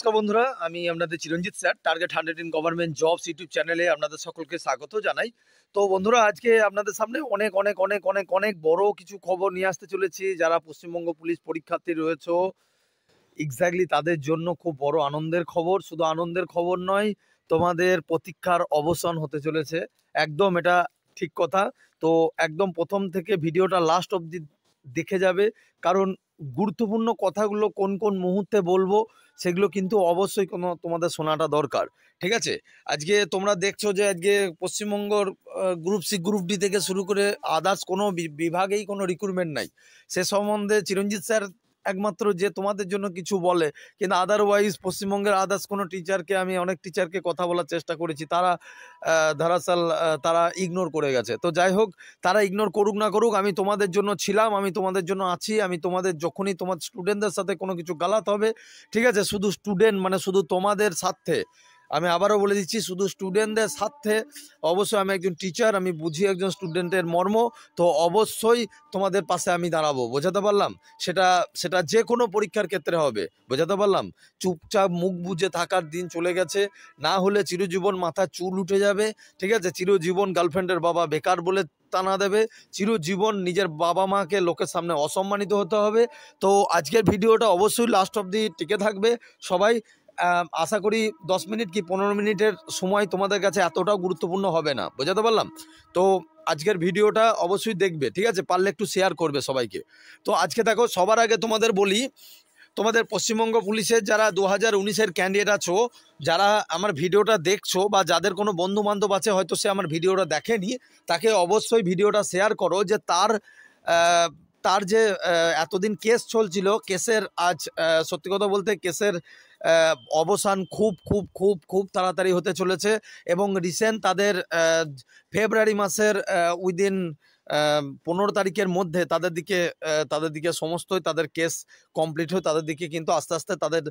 নমস্কার বন্ধুরা আমি আপনাদের Chiranjit sir target hundred in government jobs YouTube চ্যানেলে আপনাদের সকলকে স্বাগত জানাই তো বন্ধুরা আজকে আপনাদের সামনে অনেক অনেক অনেক অনেক অনেক বড় কিছু খবর নিয়ে আসতে চলেছি যারা পশ্চিমবঙ্গ পুলিশ পরীক্ষার্থী রয়েছে এক্স্যাক্টলি তাদের জন্য খুব বড় আনন্দের খবর শুধু আনন্দের খবর নয় তোমাদের প্রতীক্ষার অবসান হতে চলেছে একদম এটা ঠিক কথা তো একদম প্রথম থেকে ভিডিওটা লাস্ট অবধি দেখে যাবে কারণ গুরুত্বপূর্ণ কথাগুলো কোন কোন মুহূর্তে বলবো সেগুলো কিন্তু অবশ্যই কোনো তোমাদের শোনাটা দরকার ঠিক আছে আজকে তোমরা দেখছো যে আজকে পশ্চিমবঙ্গর গ্রুপ সি গ্রুপ ডি থেকে শুরু করে আদার্স কোনো বিভাগেই কোনো রিক্রুটমেন্ট নাই সে সম্বন্ধে চিরঞ্জিত স্যার একমাত্র যে তোমাদের জন্য কিছু বলে কিন্তু আদারওয়াইজ পশ্চিমবঙ্গের আদার্স কোনো টিচারকে আমি অনেক টিচারকে কথা বলার চেষ্টা করেছি তারা ধারাসাল তারা ইগনোর করে গেছে তো যাই হোক তারা ইগনোর করুক না করুক আমি তোমাদের জন্য ছিলাম আমি তোমাদের জন্য আছি আমি তোমাদের যখনই তোমার স্টুডেন্টদের সাথে কোনো কিছু গালাত হবে ঠিক আছে শুধু স্টুডেন্ট মানে শুধু তোমাদের স্বার্থে আমি আবারও বলে দিচ্ছি শুধু স্টুডেন্টদের স্বার্থে অবশ্যই আমি একজন টিচার আমি বুঝি একজন স্টুডেন্টের মর্ম তো অবশ্যই তোমাদের পাশে আমি দাঁড়াবো বোঝাতে পারলাম সেটা সেটা যে কোনো পরীক্ষার ক্ষেত্রে হবে বোঝাতে পারলাম চুপচাপ মুখ বুঝে থাকার দিন চলে গেছে না হলে চিরজীবন মাথা চুল উঠে যাবে ঠিক আছে চিরজীবন গার্লফ্রেন্ডের বাবা বেকার বলে টানা দেবে চিরজীবন নিজের বাবা মাকে লোকের সামনে অসম্মানিত হতে হবে তো আজকের ভিডিওটা অবশ্যই লাস্ট অবধি টিকে থাকবে সবাই আশা করি দশ মিনিট কি পনেরো মিনিটের সময় তোমাদের কাছে এতটাও গুরুত্বপূর্ণ হবে না বোঝাতে পারলাম তো আজকের ভিডিওটা অবশ্যই দেখবে ঠিক আছে পারলে একটু শেয়ার করবে সবাইকে তো আজকে দেখো সবার আগে তোমাদের বলি তোমাদের পশ্চিমবঙ্গ পুলিশের যারা দু হাজার উনিশের ক্যান্ডিডেট আছো যারা আমার ভিডিওটা দেখছো বা যাদের কোনো বন্ধু বান্ধব আছে হয়তো সে আমার ভিডিওটা দেখেনি তাকে অবশ্যই ভিডিওটা শেয়ার করো যে তার তার যে এতদিন কেস চলছিল কেসের আজ সত্যি কথা বলতে কেসের অবসান খুব খুব খুব খুব তাড়াতাড়ি হতে চলেছে এবং রিসেন্ট তাদের ফেব্রুয়ারি মাসের উইদিন পনেরো তারিখের মধ্যে তাদের দিকে তাদের দিকে সমস্তই তাদের কেস কমপ্লিট হয়ে তাদের দিকে কিন্তু আস্তে আস্তে তাদের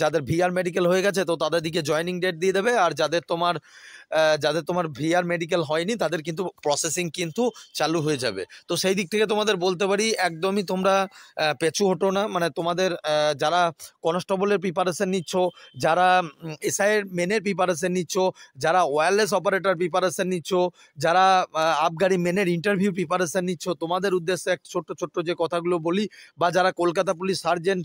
যাদের ভিআর মেডিকেল হয়ে গেছে তো তাদের দিকে জয়নিং ডেট দিয়ে দেবে আর যাদের তোমার যাদের তোমার ভিআর মেডিকেল হয়নি তাদের কিন্তু প্রসেসিং কিন্তু চালু হয়ে যাবে তো সেই দিক থেকে তোমাদের বলতে পারি একদমই তোমরা পেছু হটো না মানে তোমাদের যারা কনস্টেবলের প্রিপারেশান নিচ্ছ যারা এসআইয়ের মেনের প্রিপারেশান নিচ্ছ যারা ওয়্যারলেস অপারেটর প্রিপারেশান নিচ্ছ যারা আবগাড়ি মেনের ইন্টারভিউ প্রিপারেশান নিচ্ছ তোমাদের উদ্দেশ্যে এক ছোট্ট ছোট্ট যে কথাগুলো বলি বা যারা কলকাতা পুলিশ সার্জেন্ট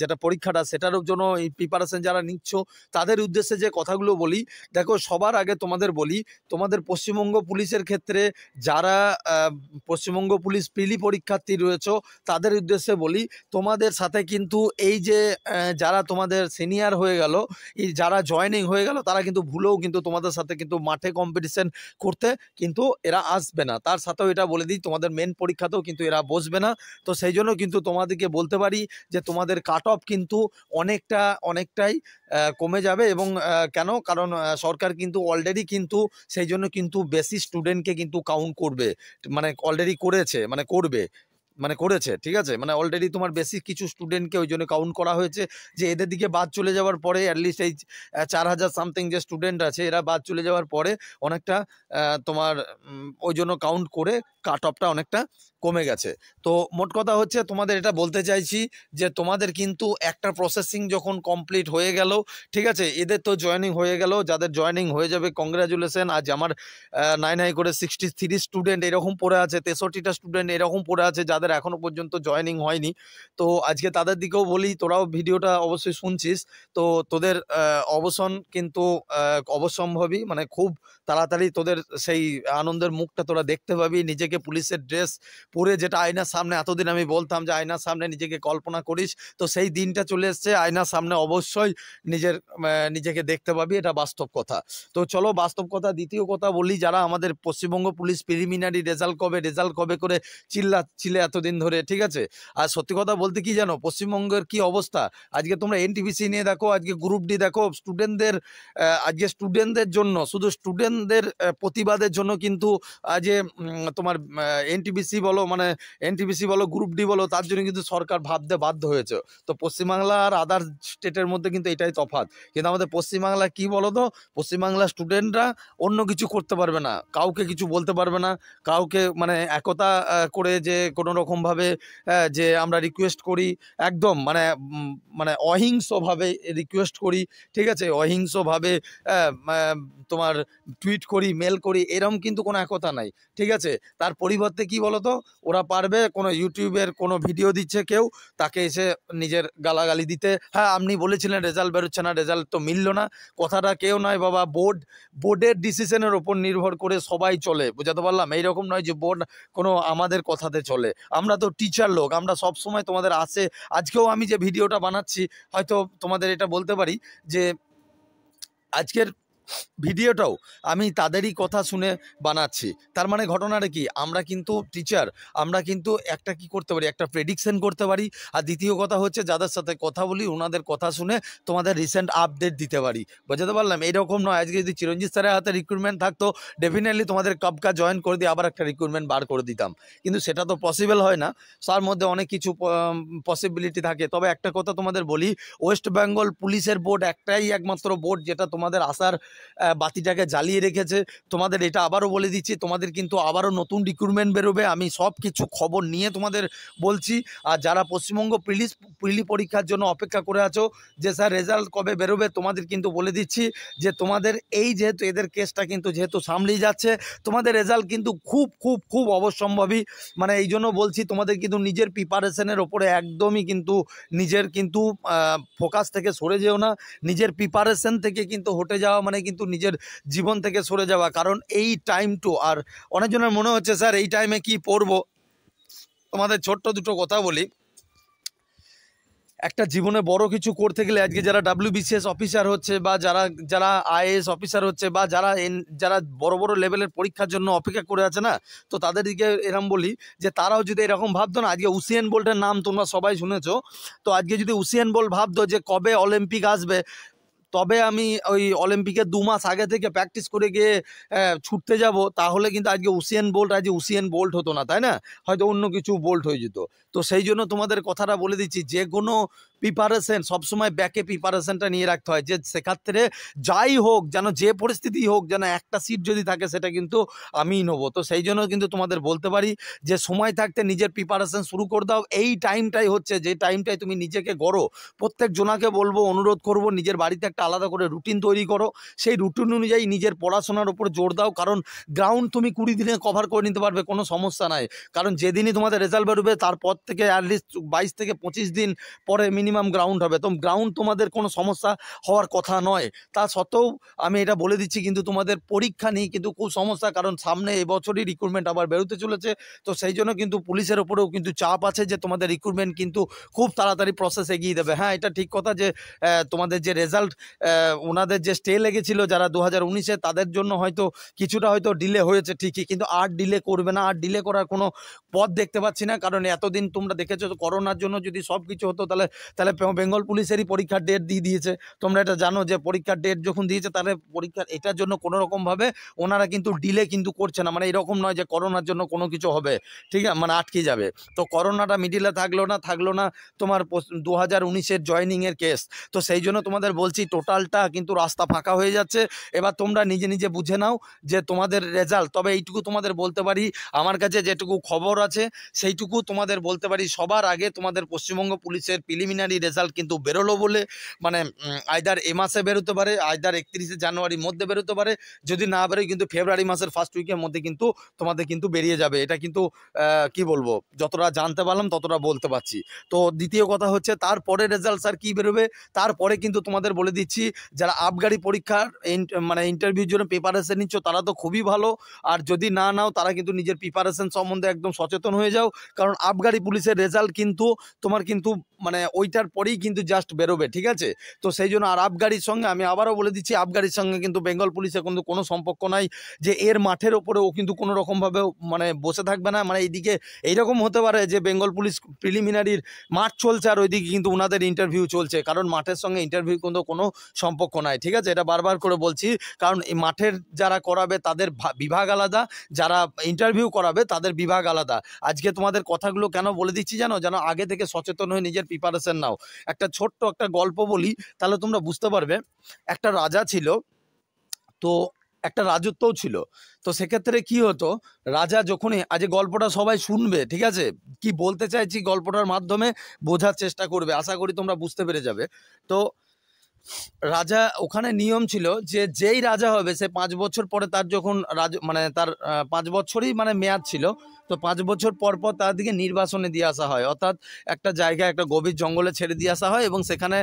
যেটা পরীক্ষাটা সেটারও জন্য প্রিপারেশান যারা নিচ্ছ তাদের উদ্দেশ্যে যে কথাগুলো বলি দেখো সবার আগে তোমাদের বলি তোমাদের পশ্চিমবঙ্গ পুলিশের ক্ষেত্রে যারা পশ্চিমবঙ্গ পুলিশ পিলি পরীক্ষার্থী রয়েছ তাদের উদ্দেশ্যে বলি তোমাদের সাথে কিন্তু এই যে যারা তোমাদের সিনিয়র হয়ে গেল যারা জয়নিং হয়ে গেল তারা কিন্তু ভুলেও কিন্তু তোমাদের সাথে কিন্তু মাঠে কম্পিটিশন করতে কিন্তু এরা আসবে না তার সাথেও এটা বলে দিই তোমাদের মেন পরীক্ষাতেও কিন্তু এরা বসবে না তো সেই জন্য কিন্তু তোমার তোমাদেরকে বলতে পারি যে তোমাদের কাট অফ কিন্তু অনেকটা অনেকটাই কমে যাবে এবং কেন কারণ সরকার কিন্তু অলরেডি কিন্তু সেই জন্য কিন্তু বেশি স্টুডেন্টকে কিন্তু কাউন্ট করবে মানে অলরেডি করেছে মানে করবে মানে করেছে ঠিক আছে মানে অলরেডি তোমার বেশি কিছু স্টুডেন্টকে ওই জন্য কাউন্ট করা হয়েছে যে এদের দিকে বাদ চলে যাওয়ার পরে অ্যাটলিস্ট এই চার হাজার সামথিং যে স্টুডেন্ট আছে এরা বাদ চলে যাওয়ার পরে অনেকটা তোমার ওই জন্য কাউন্ট করে কাট অফটা অনেকটা কমে গেছে তো মোট কথা হচ্ছে তোমাদের এটা বলতে চাইছি যে তোমাদের কিন্তু একটা প্রসেসিং যখন কমপ্লিট হয়ে গেল ঠিক আছে এদের তো জয়নিং হয়ে গেল যাদের জয়নিং হয়ে যাবে কংগ্রাচুলেশন আজ আমার নাইন হাই করে সিক্সটি থ্রি স্টুডেন্ট এরকম পড়ে আছে তেষট্টিটা স্টুডেন্ট এরকম পড়ে আছে যাদের এখনও পর্যন্ত জয়নিং হয়নি তো আজকে তাদের দিকেও বলি তোরাও ভিডিওটা অবশ্যই শুনছিস তো তোদের অবসান কিন্তু অবসম্ভবী মানে খুব তাড়াতাড়ি তোদের সেই আনন্দের মুখটা তোরা দেখতে পাবি নিজেকে পুলিশের ড্রেস পরে যেটা আয়নার সামনে এতদিন আমি বলতাম যে আয়নার সামনে নিজেকে কল্পনা করিস তো সেই দিনটা চলে এসছে আয়নার সামনে অবশ্যই নিজের নিজেকে দেখতে পাবি এটা বাস্তব কথা তো চলো বাস্তব কথা দ্বিতীয় কথা বলি যারা আমাদের পশ্চিমবঙ্গ পুলিশ প্রিলিমিনারি রেজাল্ট কবে রেজাল্ট কবে করে চিল্লা ছিলে এতদিন ধরে ঠিক আছে আর সত্যি কথা বলতে কি জানো পশ্চিমবঙ্গের কি অবস্থা আজকে তোমরা এনটিভিসি নিয়ে দেখো আজকে গ্রুপ ডি দেখো স্টুডেন্টদের আজকে স্টুডেন্টদের জন্য শুধু স্টুডেন্টদের প্রতিবাদের জন্য কিন্তু আজ তোমার এনটিভিসি বলো বলো মানে এনটিপিসি বলো গ্রুপ ডি বলো তার জন্য কিন্তু সরকার ভাবতে বাধ্য হয়েছে তো পশ্চিমবাংলা আর আদার স্টেটের মধ্যে কিন্তু এটাই তফাৎ কিন্তু আমাদের পশ্চিমবাংলা কি বলো তো পশ্চিমবাংলার স্টুডেন্টরা অন্য কিছু করতে পারবে না কাউকে কিছু বলতে পারবে না কাউকে মানে একতা করে যে কোনো রকমভাবে যে আমরা রিকোয়েস্ট করি একদম মানে মানে অহিংসভাবে রিকোয়েস্ট করি ঠিক আছে অহিংসভাবে তোমার টুইট করি মেল করি এরম কিন্তু কোনো একতা নাই ঠিক আছে তার পরিবর্তে কি বলতো ওরা পারবে কোনো ইউটিউবের কোনো ভিডিও দিচ্ছে কেউ তাকে এসে নিজের গালাগালি দিতে হ্যাঁ আপনি বলেছিলেন রেজাল্ট বেরোচ্ছে না রেজাল্ট তো মিলল না কথাটা কেউ নয় বাবা বোর্ড বোর্ডের ডিসিশনের ওপর নির্ভর করে সবাই চলে বুঝাতে পারলাম এইরকম নয় যে বোর্ড কোনো আমাদের কথাতে চলে আমরা তো টিচার লোক আমরা সব সময় তোমাদের আসে আজকেও আমি যে ভিডিওটা বানাচ্ছি হয়তো তোমাদের এটা বলতে পারি যে আজকের ভিডিওটাও আমি তাদেরই কথা শুনে বানাচ্ছি তার মানে ঘটনাটা কি আমরা কিন্তু টিচার আমরা কিন্তু একটা কি করতে পারি একটা প্রেডিকশন করতে পারি আর দ্বিতীয় কথা হচ্ছে যাদের সাথে কথা বলি ওনাদের কথা শুনে তোমাদের রিসেন্ট আপডেট দিতে পারি বোঝাতে পারলাম এইরকম নয় আজকে যদি চিরঞ্জিত স্যারের হাতে রিক্রুটমেন্ট থাকতো ডেফিনেটলি তোমাদের কাপকা জয়েন করে দিয়ে আবার একটা রিক্রুটমেন্ট বার করে দিতাম কিন্তু সেটা তো পসিবল হয় না তার মধ্যে অনেক কিছু পসিবিলিটি থাকে তবে একটা কথা তোমাদের বলি ওয়েস্ট বেঙ্গল পুলিশের বোর্ড একটাই একমাত্র বোর্ড যেটা তোমাদের আসার বাতিটাকে জ্বালিয়ে রেখেছে তোমাদের এটা আবারও বলে দিচ্ছি তোমাদের কিন্তু আবারও নতুন রিক্রুটমেন্ট বেরোবে আমি সব কিছু খবর নিয়ে তোমাদের বলছি আর যারা পশ্চিমবঙ্গ প্রিলিস প্রিলি পরীক্ষার জন্য অপেক্ষা করে আছো যে স্যার রেজাল্ট কবে বেরোবে তোমাদের কিন্তু বলে দিচ্ছি যে তোমাদের এই যেহেতু এদের কেসটা কিন্তু যেহেতু সামলেই যাচ্ছে তোমাদের রেজাল্ট কিন্তু খুব খুব খুব অবশ্যম্ভাবী মানে এই জন্য বলছি তোমাদের কিন্তু নিজের প্রিপারেশনের ওপরে একদমই কিন্তু নিজের কিন্তু ফোকাস থেকে সরে যেও না নিজের প্রিপারেশন থেকে কিন্তু হটে যাওয়া মানে কিন্তু নিজের জীবন থেকে সরে যাওয়া কারণ এই টাইমটু আর অনেকজনের মনে হচ্ছে স্যার এই টাইমে কি পড়বো তোমাদের ছোট্ট দুটো কথা বলি একটা জীবনে বড় কিছু করতে গেলে আজকে যারা ডাব্লিউবিসিএস অফিসার হচ্ছে বা যারা যারা আইএস অফিসার হচ্ছে বা যারা এন যারা বড় বড় লেভেলের পরীক্ষার জন্য অপেক্ষা করে আছে না তো তাদের দিকে এরম বলি যে তারাও যদি এরকম ভাবতো না আজকে উসিয়ান বোল্টের নাম তোমরা সবাই শুনেছো তো আজকে যদি উসিয়ান বোল্ট ভাবতো যে কবে অলিম্পিক আসবে তবে আমি ওই অলিম্পিকে দু মাস আগে থেকে প্র্যাকটিস করে গিয়ে ছুটতে যাব তাহলে কিন্তু আজকে উসিয়ান বোল্ট আজকে উসিয়ান বোল্ট হতো না তাই না হয়তো অন্য কিছু বোল্ট হয়ে যেত তো সেই জন্য তোমাদের কথাটা বলে দিচ্ছি যে কোনো প্রিপারেশন সবসময় ব্যাকে প্রিপারেশনটা নিয়ে রাখতে হয় যে সেক্ষেত্রে যাই হোক যেন যে পরিস্থিতি হোক যেন একটা সিট যদি থাকে সেটা কিন্তু আমিই নেবো তো সেই জন্য কিন্তু তোমাদের বলতে পারি যে সময় থাকতে নিজের প্রিপারেশন শুরু করে দাও এই টাইমটাই হচ্ছে যে টাইমটাই তুমি নিজেকে গড়ো প্রত্যেক জনাকে বলবো অনুরোধ করব নিজের বাড়িতে একটা আলাদা করে রুটিন তৈরি করো সেই রুটিন অনুযায়ী নিজের পড়াশোনার উপর জোর দাও কারণ গ্রাউন্ড তুমি কুড়ি দিনে কভার করে নিতে পারবে কোনো সমস্যা নাই কারণ যেদিনই তোমাদের রেজাল্ট বেরোবে তারপর থেকে অ্যাটলিস্ট বাইশ থেকে পঁচিশ দিন পরে মিনিমাম গ্রাউন্ড হবে তো গ্রাউন্ড তোমাদের কোনো সমস্যা হওয়ার কথা নয় তা সত্ত্বেও আমি এটা বলে দিচ্ছি কিন্তু তোমাদের পরীক্ষা নেই কিন্তু খুব সমস্যা কারণ সামনে এবছরই রিক্রুটমেন্ট আবার বেরোতে চলেছে তো সেই জন্য কিন্তু পুলিশের ওপরেও কিন্তু চাপ আছে যে তোমাদের রিক্রুটমেন্ট কিন্তু খুব তাড়াতাড়ি প্রসেস এগিয়ে দেবে হ্যাঁ এটা ঠিক কথা যে তোমাদের যে রেজাল্ট ওনাদের যে স্টে লেগেছিল যারা দু হাজার তাদের জন্য হয়তো কিছুটা হয়তো ডিলে হয়েছে ঠিকই কিন্তু আর ডিলে করবে না আর ডিলে করার কোনো পথ দেখতে পাচ্ছি না কারণ এতদিন তোমরা দেখেছো করোনার জন্য যদি সব কিছু হতো তাহলে তাহলে বেঙ্গল পুলিশেরই পরীক্ষার ডেট দিয়ে দিয়েছে তোমরা এটা জানো যে পরীক্ষার ডেট যখন দিয়েছে তাহলে পরীক্ষার এটার জন্য কোনো রকমভাবে ওনারা কিন্তু ডিলে কিন্তু করছে না মানে এরকম নয় যে করোনার জন্য কোনো কিছু হবে ঠিক আছে মানে আটকে যাবে তো করোনাটা মিডিলে থাকলো না থাকলো না তোমার দু হাজার উনিশের জয়নিংয়ের কেস তো সেই জন্য তোমাদের বলছি টোটালটা কিন্তু রাস্তা ফাঁকা হয়ে যাচ্ছে এবার তোমরা নিজে নিজে বুঝে নাও যে তোমাদের রেজাল্ট তবে এইটুকু তোমাদের বলতে পারি আমার কাছে যেটুকু খবর আছে সেইটুকু তোমাদের বলতে পারি সবার আগে তোমাদের পশ্চিমবঙ্গ পুলিশের প্রিলিমিনারি প্রিলিমিনারি রেজাল্ট কিন্তু বেরোলো বলে মানে আয়দার এ মাসে বেরোতে পারে আয়দার একত্রিশে জানুয়ারির মধ্যে বেরোতে পারে যদি না বেরোয় কিন্তু ফেব্রুয়ারি মাসের ফার্স্ট উইকের মধ্যে কিন্তু তোমাদের কিন্তু বেরিয়ে যাবে এটা কিন্তু কি বলবো যতটা জানতে পারলাম ততটা বলতে পারছি তো দ্বিতীয় কথা হচ্ছে তারপরে রেজাল্ট স্যার কী বেরোবে তারপরে কিন্তু তোমাদের বলে দিচ্ছি যারা আবগাড়ি পরীক্ষার মানে ইন্টারভিউর জন্য প্রিপারেশন নিচ্ছ তারা তো খুবই ভালো আর যদি না নাও তারা কিন্তু নিজের প্রিপারেশন সম্বন্ধে একদম সচেতন হয়ে যাও কারণ আবগাড়ি পুলিশের রেজাল্ট কিন্তু তোমার কিন্তু মানে ওইটা এটার পরেই কিন্তু জাস্ট বেরোবে ঠিক আছে তো সেই জন্য আর আবগাড়ির সঙ্গে আমি আবারও বলে দিচ্ছি আবগাড়ির সঙ্গে কিন্তু বেঙ্গল পুলিশের কিন্তু কোনো সম্পর্ক নাই যে এর মাঠের ওপরে ও কিন্তু কোনো রকমভাবে মানে বসে থাকবে না মানে এইদিকে এইরকম হতে পারে যে বেঙ্গল পুলিশ প্রিলিমিনারির মাঠ চলছে আর ওইদিকে কিন্তু ওনাদের ইন্টারভিউ চলছে কারণ মাঠের সঙ্গে ইন্টারভিউ কিন্তু কোনো সম্পর্ক নাই ঠিক আছে এটা বারবার করে বলছি কারণ এই মাঠের যারা করাবে তাদের বিভাগ আলাদা যারা ইন্টারভিউ করাবে তাদের বিভাগ আলাদা আজকে তোমাদের কথাগুলো কেন বলে দিচ্ছি জানো যেন আগে থেকে সচেতন হয়ে নিজের প্রিপারেশন না নাও একটা ছোট্ট একটা গল্প বলি তাহলে তোমরা বুঝতে পারবে একটা রাজা ছিল তো একটা রাজত্বও ছিল তো সেক্ষেত্রে কি হতো রাজা যখনই আজ গল্পটা সবাই শুনবে ঠিক আছে কি বলতে চাইছি গল্পটার মাধ্যমে বোঝার চেষ্টা করবে আশা করি তোমরা বুঝতে পেরে যাবে তো রাজা ওখানে নিয়ম ছিল যে যেই রাজা হবে সে পাঁচ বছর পরে তার যখন রাজ মানে তার পাঁচ বছরই মানে মেয়াদ ছিল তো পাঁচ বছর পর পর তার দিকে নির্বাসনে দিয়ে আসা হয় অর্থাৎ একটা জায়গায় একটা গভীর জঙ্গলে ছেড়ে দিয়ে আসা হয় এবং সেখানে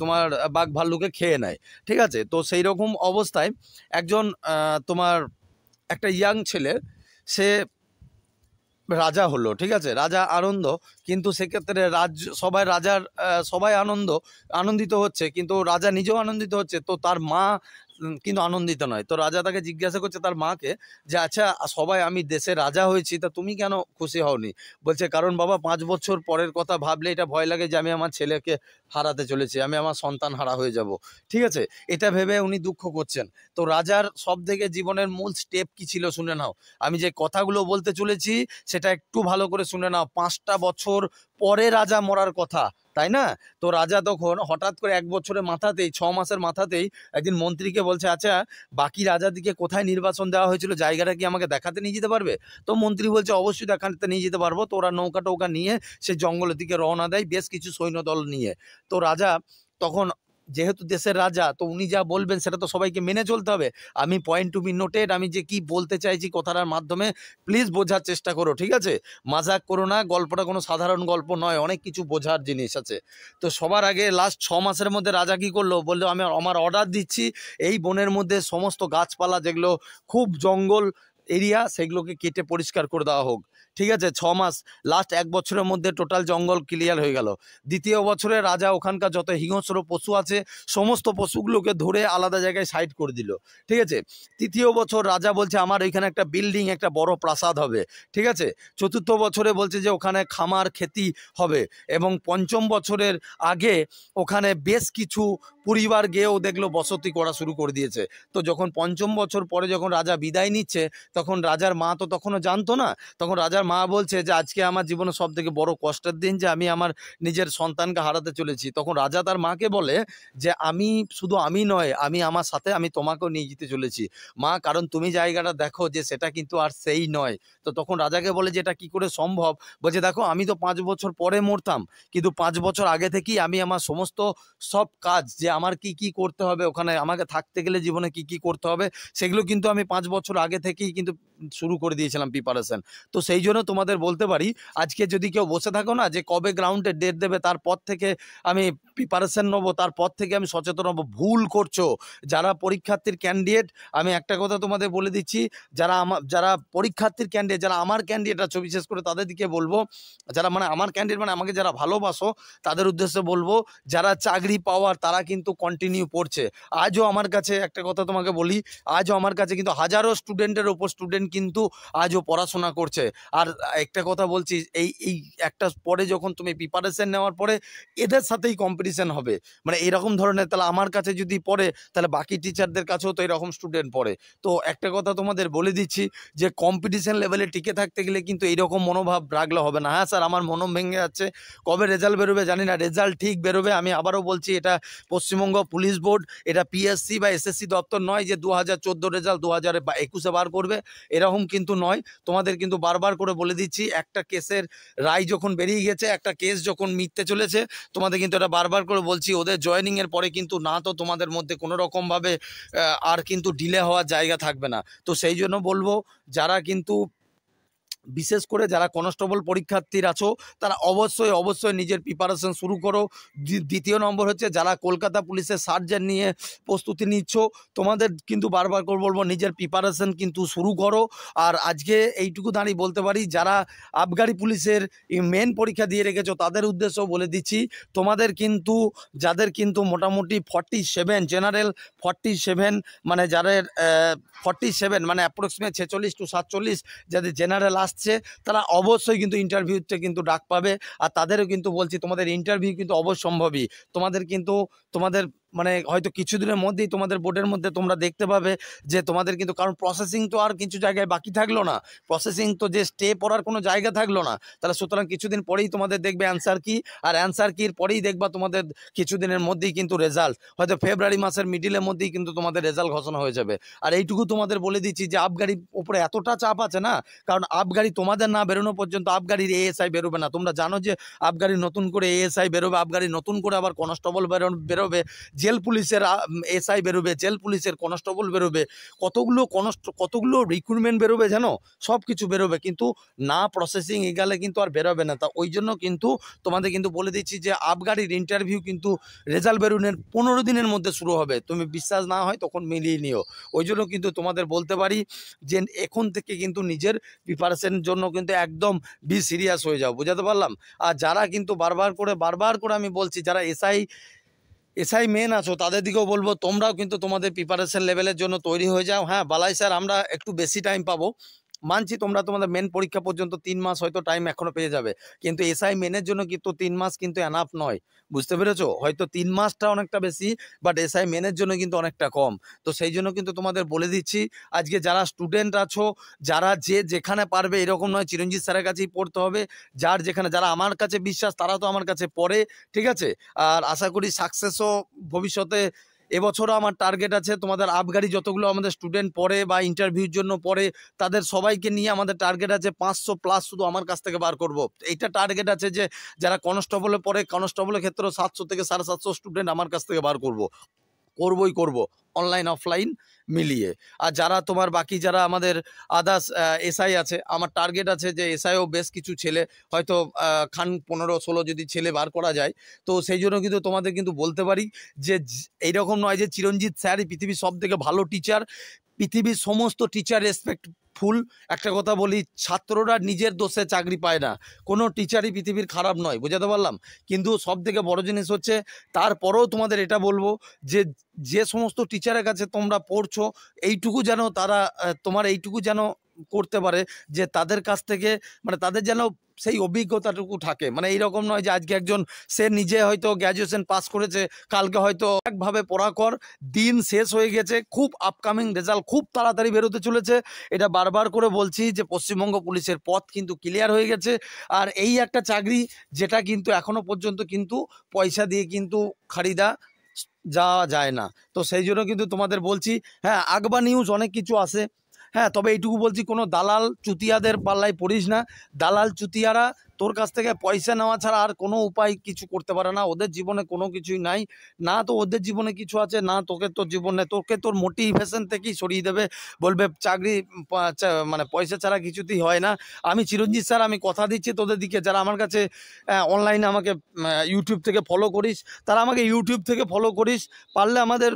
তোমার বাঘ ভাল্লুকে খেয়ে নেয় ঠিক আছে তো সেই রকম অবস্থায় একজন তোমার একটা ইয়াং ছেলে সে রাজা হলো ঠিক আছে রাজা আনন্দ কিন্তু সেক্ষেত্রে রাজ সবাই রাজার সবাই আনন্দ আনন্দিত হচ্ছে কিন্তু রাজা নিজেও আনন্দিত হচ্ছে তো তার মা কিন্তু আনন্দিত নয় তো রাজা তাকে জিজ্ঞাসা করছে তার মাকে যে আচ্ছা সবাই আমি দেশে রাজা হয়েছি তা তুমি কেন খুশি হওনি বলছে কারণ বাবা পাঁচ বছর পরের কথা ভাবলে এটা ভয় লাগে যে আমি আমার ছেলেকে হারাতে চলেছি আমি আমার সন্তান হারা হয়ে যাব ঠিক আছে এটা ভেবে উনি দুঃখ করছেন তো রাজার সব থেকে জীবনের মূল স্টেপ কি ছিল শুনে নাও আমি যে কথাগুলো বলতে চলেছি সেটা একটু ভালো করে শুনে নাও পাঁচটা বছর পরে রাজা মরার কথা তাই না তো রাজা তখন হঠাৎ করে এক বছরের মাথাতেই ছ মাসের মাথাতেই একদিন মন্ত্রীকে বলছে আচ্ছা বাকি রাজাদিকে কোথায় নির্বাচন দেওয়া হয়েছিল জায়গাটা কি আমাকে দেখাতে নিয়ে যেতে পারবে তো মন্ত্রী বলছে অবশ্যই দেখাতে নিয়ে যেতে পারবো তো ওরা নৌকা টৌকা নিয়ে সে জঙ্গলের দিকে রওনা দেয় বেশ কিছু সৈন্যদল নিয়ে তো রাজা তখন যেহেতু দেশের রাজা তো উনি যা বলবেন সেটা তো সবাইকে মেনে চলতে হবে আমি পয়েন্ট টু বি নোটেড আমি যে কি বলতে চাইছি কথাটার মাধ্যমে প্লিজ বোঝার চেষ্টা করো ঠিক আছে মাজাক করো না গল্পটা কোনো সাধারণ গল্প নয় অনেক কিছু বোঝার জিনিস আছে তো সবার আগে লাস্ট ছ মাসের মধ্যে রাজা কি করলো বললো আমি আমার অর্ডার দিচ্ছি এই বনের মধ্যে সমস্ত গাছপালা যেগুলো খুব জঙ্গল এরিয়া সেগুলোকে কেটে পরিষ্কার করে দেওয়া হোক ঠিক আছে ছ মাস লাস্ট এক বছরের মধ্যে টোটাল জঙ্গল ক্লিয়ার হয়ে গেল দ্বিতীয় বছরে রাজা ওখানকার যত হিংস্র পশু আছে সমস্ত পশুগুলোকে ধরে আলাদা জায়গায় সাইড করে দিল ঠিক আছে তৃতীয় বছর রাজা বলছে আমার ওইখানে একটা বিল্ডিং একটা বড় প্রাসাদ হবে ঠিক আছে চতুর্থ বছরে বলছে যে ওখানে খামার খেতি হবে এবং পঞ্চম বছরের আগে ওখানে বেশ কিছু পরিবার গিয়েও দেখলো বসতি করা শুরু করে দিয়েছে তো যখন পঞ্চম বছর পরে যখন রাজা বিদায় নিচ্ছে তখন রাজার মা তো তখনও জানতো না তখন রাজার মা বলছে যে আজকে আমার জীবনে সব থেকে বড়ো কষ্টের দিন যে আমি আমার নিজের সন্তানকে হারাতে চলেছি তখন রাজা তার মাকে বলে যে আমি শুধু আমি নয় আমি আমার সাথে আমি তোমাকেও নিয়ে যেতে চলেছি মা কারণ তুমি জায়গাটা দেখো যে সেটা কিন্তু আর সেই নয় তো তখন রাজাকে বলে যে এটা কী করে সম্ভব বলছে দেখো আমি তো পাঁচ বছর পরে মরতাম কিন্তু পাঁচ বছর আগে থেকেই আমি আমার সমস্ত সব কাজ যে আমার কি কি করতে হবে ওখানে আমাকে থাকতে গেলে জীবনে কি কি করতে হবে সেগুলো কিন্তু আমি পাঁচ বছর আগে থেকেই কিন্তু কিন্তু শুরু করে দিয়েছিলাম প্রিপারেশান তো সেই জন্য তোমাদের বলতে পারি আজকে যদি কেউ বসে থাকো না যে কবে গ্রাউন্ডে ডেট দেবে তারপর থেকে আমি প্রিপারেশান নেবো তারপর থেকে আমি সচেতন হবো ভুল করছো যারা পরীক্ষার্থীর ক্যান্ডিডেট আমি একটা কথা তোমাদের বলে দিচ্ছি যারা আমার যারা পরীক্ষার্থীর ক্যান্ডিডেট যারা আমার ক্যান্ডিডেট আছে বিশেষ করে তাদের দিকে বলবো যারা মানে আমার ক্যান্ডিডেট মানে আমাকে যারা ভালোবাসো তাদের উদ্দেশ্যে বলবো যারা চাকরি পাওয়ার তারা কিন্তু কন্টিনিউ পড়ছে আজও আমার কাছে একটা কথা তোমাকে বলি আজও আমার কাছে কিন্তু হাজারো স্টুডেন্টের ওপর স্টুডেন্ট কিন্তু আজও পড়াশোনা করছে আর একটা কথা বলছি এই এই একটা পরে যখন তুমি প্রিপারেশান নেওয়ার পরে এদের সাথেই কম্পিটিশান হবে মানে এরকম ধরনের তাহলে আমার কাছে যদি পড়ে তাহলে বাকি টিচারদের কাছেও তো এরকম স্টুডেন্ট পড়ে তো একটা কথা তোমাদের বলে দিচ্ছি যে কম্পিটিশান লেভেলে টিকে থাকতে গেলে কিন্তু এইরকম মনোভাব রাখলে হবে না হ্যাঁ স্যার আমার মন ভেঙে যাচ্ছে কবে রেজাল্ট বেরোবে জানি না রেজাল্ট ঠিক বেরোবে আমি আবারও বলছি এটা পশ্চিমবঙ্গ পুলিশ বোর্ড এটা পিএসসি বা এসএসসি দপ্তর নয় যে দু হাজার চোদ্দো রেজাল্ট দু হাজার একুশে বার করবে এরকম কিন্তু নয় তোমাদের কিন্তু বারবার করে বলে দিচ্ছি একটা কেসের রায় যখন বেরিয়ে গেছে একটা কেস যখন মিথ্যে চলেছে তোমাদের কিন্তু এটা বারবার করে বলছি ওদের জয়নিংয়ের পরে কিন্তু না তো তোমাদের মধ্যে কোনো রকমভাবে আর কিন্তু ডিলে হওয়ার জায়গা থাকবে না তো সেই জন্য বলবো যারা কিন্তু বিশেষ করে যারা কনস্টেবল পরীক্ষার্থীর আছো তারা অবশ্যই অবশ্যই নিজের প্রিপারেশন শুরু করো দ্বিতীয় নম্বর হচ্ছে যারা কলকাতা পুলিশের সার্জেন নিয়ে প্রস্তুতি নিচ্ছ তোমাদের কিন্তু বারবার করে বলবো নিজের প্রিপারেশন কিন্তু শুরু করো আর আজকে এইটুকু দাঁড়িয়ে বলতে পারি যারা আবগারি পুলিশের মেন পরীক্ষা দিয়ে রেখেছো তাদের উদ্দেশ্য বলে দিচ্ছি তোমাদের কিন্তু যাদের কিন্তু মোটামুটি forty seven general forty seven মানে যাদের ফর্টি সেভেন মানে অ্যাপ্রক্সিমেট ছেচল্লিশ টু সাতচল্লিশ যাদের জেনারেল আস আসছে তারা অবশ্যই কিন্তু ইন্টারভিউতে কিন্তু ডাক পাবে আর তাদেরও কিন্তু বলছি তোমাদের ইন্টারভিউ কিন্তু অবশ্যম্ভাবী তোমাদের কিন্তু তোমাদের মানে হয়তো কিছুদিনের মধ্যেই তোমাদের বোর্ডের মধ্যে তোমরা দেখতে পাবে যে তোমাদের কিন্তু কারণ প্রসেসিং তো আর কিছু জায়গায় বাকি থাকলো না প্রসেসিং তো যে স্টে পড়ার কোনো জায়গা থাকলো না তাহলে সুতরাং কিছুদিন পরেই তোমাদের দেখবে অ্যান্সার কি আর অ্যান্সার কির পরেই দেখবা তোমাদের কিছুদিনের মধ্যেই কিন্তু রেজাল্ট হয়তো ফেব্রুয়ারি মাসের মিডিলের মধ্যেই কিন্তু তোমাদের রেজাল্ট ঘোষণা হয়ে যাবে আর এইটুকু তোমাদের বলে দিচ্ছি যে আবগাড়ির উপরে এতটা চাপ আছে না কারণ আবগাড়ি তোমাদের না বেরোনো পর্যন্ত আবগাড়ির এএসআই বেরোবে না তোমরা জানো যে আবগাড়ি নতুন করে এএসআই বেরোবে আবগাড়ি নতুন করে আবার কনস্টেবল বেরোবে যে জেল পুলিশের এসআই বেরোবে জেল পুলিশের কনস্টেবল বেরোবে কতগুলো কনস্ট কতগুলো রিক্রুটমেন্ট বেরোবে জানো সব কিছু বেরোবে কিন্তু না প্রসেসিং গেলে কিন্তু আর বেরোবে না তা ওই জন্য কিন্তু তোমাদের কিন্তু বলে দিচ্ছি যে আবগাড়ির ইন্টারভিউ কিন্তু রেজাল্ট বেরোনের পনেরো দিনের মধ্যে শুরু হবে তুমি বিশ্বাস না হয় তখন মিলিয়ে নিও ওই জন্য কিন্তু তোমাদের বলতে পারি যে এখন থেকে কিন্তু নিজের প্রিপারেশনের জন্য কিন্তু একদম বি সিরিয়াস হয়ে যাও বুঝাতে পারলাম আর যারা কিন্তু বারবার করে বারবার করে আমি বলছি যারা এসআই এসআই মেন আছো তাদের দিকেও বলবো তোমরাও কিন্তু তোমাদের প্রিপারেশন লেভেলের জন্য তৈরি হয়ে যাও হ্যাঁ বালাই স্যার আমরা একটু বেশি টাইম পাবো মানছি তোমরা তোমাদের মেন পরীক্ষা পর্যন্ত তিন মাস হয়তো টাইম এখনো পেয়ে যাবে কিন্তু এসআই মেনের জন্য কিন্তু তিন মাস কিন্তু অ্যানাফ নয় বুঝতে পেরেছো হয়তো তিন মাসটা অনেকটা বেশি বাট এসআই মেনের জন্য কিন্তু অনেকটা কম তো সেই জন্য কিন্তু তোমাদের বলে দিচ্ছি আজকে যারা স্টুডেন্ট আছো যারা যে যেখানে পারবে এরকম নয় চিরঞ্জিত স্যারের কাছেই পড়তে হবে যার যেখানে যারা আমার কাছে বিশ্বাস তারা তো আমার কাছে পড়ে ঠিক আছে আর আশা করি সাকসেসও ভবিষ্যতে এবছরও আমার টার্গেট আছে তোমাদের আবগারি যতগুলো আমাদের স্টুডেন্ট পড়ে বা ইন্টারভিউর জন্য পড়ে তাদের সবাইকে নিয়ে আমাদের টার্গেট আছে পাঁচশো প্লাস শুধু আমার কাছ থেকে বার করব এইটা টার্গেট আছে যে যারা কনস্টেবলে পড়ে কনস্টেবলের ক্ষেত্রেও সাতশো থেকে সাড়ে সাতশো স্টুডেন্ট আমার কাছ থেকে বার করব করবই করব অনলাইন অফলাইন মিলিয়ে আর যারা তোমার বাকি যারা আমাদের আদার্স এসআই আছে আমার টার্গেট আছে যে এসআইও বেশ কিছু ছেলে হয়তো খান পনেরো ষোলো যদি ছেলে বার করা যায় তো সেই জন্য কিন্তু তোমাদের কিন্তু বলতে পারি যে এইরকম নয় যে চিরঞ্জিত স্যারই পৃথিবীর সব থেকে ভালো টিচার পৃথিবীর সমস্ত টিচার রেসপেক্টফুল একটা কথা বলি ছাত্ররা নিজের দোষে চাকরি পায় না কোনো টিচারই পৃথিবীর খারাপ নয় বোঝাতে পারলাম কিন্তু সব থেকে বড়ো জিনিস হচ্ছে তারপরেও তোমাদের এটা বলবো যে যে সমস্ত টিচারের কাছে তোমরা পড়ছো এইটুকু যেন তারা তোমার এইটুকু যেন করতে পারে যে তাদের কাছ থেকে মানে তাদের যেন সেই অভিজ্ঞতাটুকু থাকে মানে এইরকম নয় যে আজকে একজন সে নিজে হয়তো গ্র্যাজুয়েশন পাস করেছে কালকে হয়তো একভাবে কর দিন শেষ হয়ে গেছে খুব আপকামিং রেজাল্ট খুব তাড়াতাড়ি বেরোতে চলেছে এটা বারবার করে বলছি যে পশ্চিমবঙ্গ পুলিশের পথ কিন্তু ক্লিয়ার হয়ে গেছে আর এই একটা চাকরি যেটা কিন্তু এখনও পর্যন্ত কিন্তু পয়সা দিয়ে কিন্তু খারিদা যাওয়া যায় না তো সেই জন্য কিন্তু তোমাদের বলছি হ্যাঁ আগবা নিউজ অনেক কিছু আসে হ্যাঁ তবে এইটুকু বলছি কোনো দালাল চুতিয়াদের পাল্লায় পড়িস না দালাল চুতিয়ারা তোর কাছ থেকে পয়সা নেওয়া ছাড়া আর কোনো উপায় কিছু করতে পারে না ওদের জীবনে কোনো কিছুই নাই না তো ওদের জীবনে কিছু আছে না তোকে তোর জীবনে তোকে তোর মোটিভেশন থেকেই সরিয়ে দেবে বলবে চাকরি মানে পয়সা ছাড়া কিছুতেই হয় না আমি চিরঞ্জিত স্যার আমি কথা দিচ্ছি তোদের দিকে যারা আমার কাছে অনলাইনে আমাকে ইউটিউব থেকে ফলো করিস তারা আমাকে ইউটিউব থেকে ফলো করিস পারলে আমাদের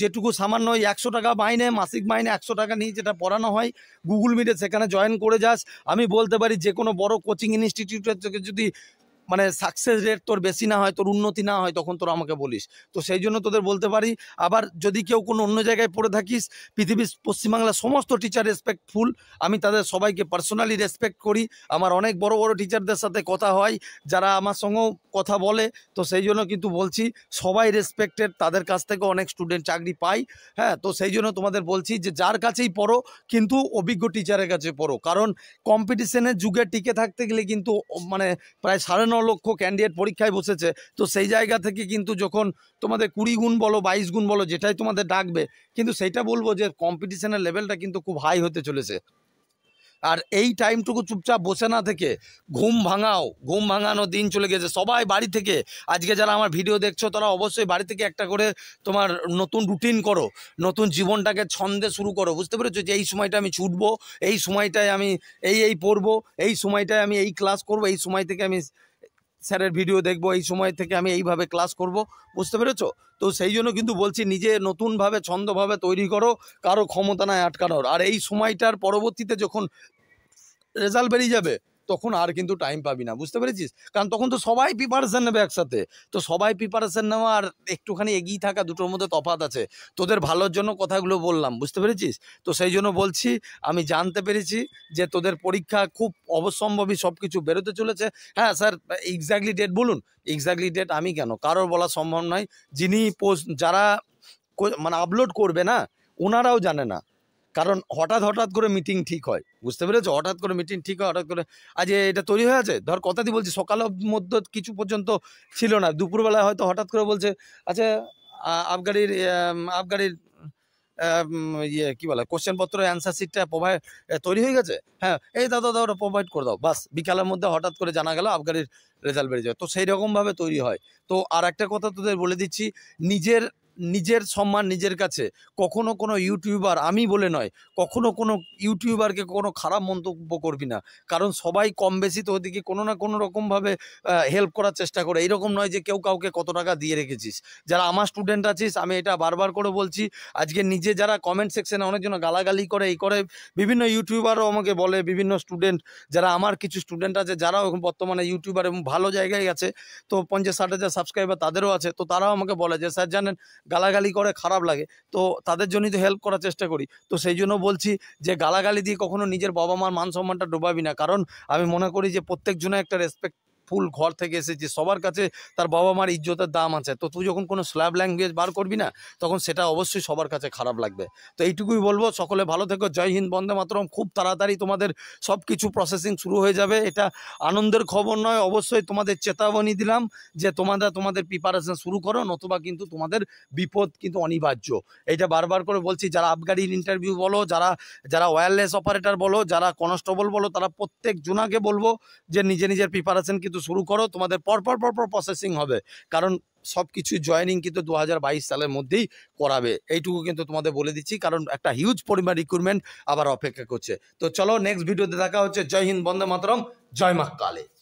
যেটুকু সামান্য ওই একশো টাকা মাইনে মাসিক মাইনে একশো টাকা নিয়ে যেটা পড়ানো হয় গুগল মিটে সেখানে জয়েন করে যাস আমি বলতে পারি যে কোনো বড় কোচিং ইনস্টিটিউটের থেকে যদি মানে সাকসেস রেট তোর বেশি না হয় তোর উন্নতি না হয় তখন তোর আমাকে বলিস তো সেই জন্য তোদের বলতে পারি আবার যদি কেউ কোনো অন্য জায়গায় পড়ে থাকিস পৃথিবীর পশ্চিমবাংলার সমস্ত টিচার রেসপেক্টফুল আমি তাদের সবাইকে পার্সোনালি রেসপেক্ট করি আমার অনেক বড় বড় টিচারদের সাথে কথা হয় যারা আমার সঙ্গেও কথা বলে তো সেই জন্য কিন্তু বলছি সবাই রেসপেক্টেড তাদের কাছ থেকে অনেক স্টুডেন্ট চাকরি পাই হ্যাঁ তো সেই জন্য তোমাদের বলছি যে যার কাছেই পড়ো কিন্তু অভিজ্ঞ টিচারের কাছে পড়ো কারণ কম্পিটিশনের যুগে টিকে থাকতে গেলে কিন্তু মানে প্রায় সাড়ে ন লক্ষ ক্যান্ডিডেট পরীক্ষায় বসেছে তো সেই জায়গা থেকে কিন্তু যখন তোমাদের কুড়ি গুণ বলো বাইশ গুণ বলো যেটাই তোমাদের ডাকবে কিন্তু সেইটা বলবো যে কম্পিটিশনের লেভেলটা কিন্তু খুব হাই হতে চলেছে আর এই টাইমটুকু চুপচাপ বসে না থেকে ঘুম ভাঙাও ঘুম ভাঙানো দিন চলে গেছে সবাই বাড়ি থেকে আজকে যারা আমার ভিডিও দেখছো তারা অবশ্যই বাড়ি থেকে একটা করে তোমার নতুন রুটিন করো নতুন জীবনটাকে ছন্দে শুরু করো বুঝতে পেরেছো যে এই সময়টা আমি ছুটবো এই সময়টায় আমি এই এই পড়বো এই সময়টায় আমি এই ক্লাস করব এই সময় থেকে আমি স্যারের ভিডিও দেখব এই সময় থেকে আমি এইভাবে ক্লাস করব বুঝতে পেরেছ তো সেই জন্য কিন্তু বলছি নিজে নতুনভাবে ছন্দভাবে তৈরি করো কারো ক্ষমতা নয় আটকানোর আর এই সময়টার পরবর্তীতে যখন রেজাল্ট বেরিয়ে যাবে তখন আর কিন্তু টাইম পাবি না বুঝতে পেরেছিস কারণ তখন তো সবাই প্রিপারেশান নেবে একসাথে তো সবাই প্রিপারেশান নেওয়া আর একটুখানি এগিয়ে থাকা দুটোর মধ্যে তফাত আছে তোদের ভালোর জন্য কথাগুলো বললাম বুঝতে পেরেছিস তো সেই জন্য বলছি আমি জানতে পেরেছি যে তোদের পরীক্ষা খুব অবসম্ভবী সব কিছু বেরোতে চলেছে হ্যাঁ স্যার এক্স্যাক্টলি ডেট বলুন এক্স্যাক্টলি ডেট আমি কেন কারোর বলা সম্ভব নয় যিনি পোস্ট যারা মানে আপলোড করবে না ওনারাও জানে না কারণ হঠাৎ হঠাৎ করে মিটিং ঠিক হয় বুঝতে পেরেছো হঠাৎ করে মিটিং ঠিক হয় হঠাৎ করে আজ এটা তৈরি হয়ে আছে ধর কথা দিয়ে বলছি সকাল মধ্যে কিছু পর্যন্ত ছিল না দুপুরবেলায় হয়তো হঠাৎ করে বলছে আচ্ছা আফগাড়ির আফগাড়ির ইয়ে কী বলে কোশ্চেনপত্র অ্যান্সার শিটটা প্রোভাইড তৈরি হয়ে গেছে হ্যাঁ এই দাদা দাদা ওটা প্রোভাইড করে দাও বাস বিকালের মধ্যে হঠাৎ করে জানা গেল আফগাড়ির রেজাল্ট বেড়ে যায় তো সেই রকমভাবে তৈরি হয় তো আর একটা কথা তোদের বলে দিচ্ছি নিজের নিজের সম্মান নিজের কাছে কখনো কোনো ইউটিউবার আমি বলে নয় কখনো কোনো ইউটিউবারকে কোনো খারাপ মন্তব্য করবি না কারণ সবাই কম বেশি তো ওদিকে কোনো না কোনো রকমভাবে হেল্প করার চেষ্টা করে এইরকম নয় যে কেউ কাউকে কত টাকা দিয়ে রেখেছিস যারা আমার স্টুডেন্ট আছিস আমি এটা বারবার করে বলছি আজকে নিজে যারা কমেন্ট সেকশনে অনেকজন গালাগালি করে এই করে বিভিন্ন ইউটিউবারও আমাকে বলে বিভিন্ন স্টুডেন্ট যারা আমার কিছু স্টুডেন্ট আছে যারাও এখন বর্তমানে ইউটিউবার এবং ভালো জায়গায় আছে তো পঞ্চাশ ষাট হাজার সাবস্ক্রাইবার তাদেরও আছে তো তারাও আমাকে বলে যে স্যার জানেন গালাগালি করে খারাপ লাগে তো তাদের জন্যই তো হেল্প করার চেষ্টা করি তো সেই জন্য বলছি যে গালাগালি দিয়ে কখনো নিজের বাবা মার মান সম্মানটা ডোবাবি না কারণ আমি মনে করি যে প্রত্যেকজনে একটা রেসপেক্ট ফুল ঘর থেকে এসেছে সবার কাছে তার বাবা মার ইজ্জতের দাম আছে তো তুই যখন কোনো স্ল্যাব ল্যাঙ্গুয়েজ বার করবি না তখন সেটা অবশ্যই সবার কাছে খারাপ লাগবে তো এইটুকুই বলবো সকলে ভালো থেকো জয় হিন্দ বন্দে মাতরম খুব তাড়াতাড়ি তোমাদের সব কিছু প্রসেসিং শুরু হয়ে যাবে এটা আনন্দের খবর নয় অবশ্যই তোমাদের চেতাবনী দিলাম যে তোমরা তোমাদের প্রিপারেশন শুরু করো নতুবা কিন্তু তোমাদের বিপদ কিন্তু অনিবার্য এটা বারবার করে বলছি যারা আবগাড়ির ইন্টারভিউ বলো যারা যারা ওয়্যারলেস অপারেটর বলো যারা কনস্টেবল বলো তারা প্রত্যেক জোনাকে বলবো যে নিজে নিজের প্রিপারেশন কিন্তু কিন্তু শুরু করো তোমাদের পরপর পরপর প্রসেসিং হবে কারণ সব কিছু জয়নিং কিন্তু দু সালের মধ্যেই করাবে এইটুকু কিন্তু তোমাদের বলে দিচ্ছি কারণ একটা হিউজ পরিমাণ রিক্রুটমেন্ট আবার অপেক্ষা করছে তো চলো নেক্সট ভিডিওতে দেখা হচ্ছে জয় হিন্দ বন্দে মাতরম জয় মা কালে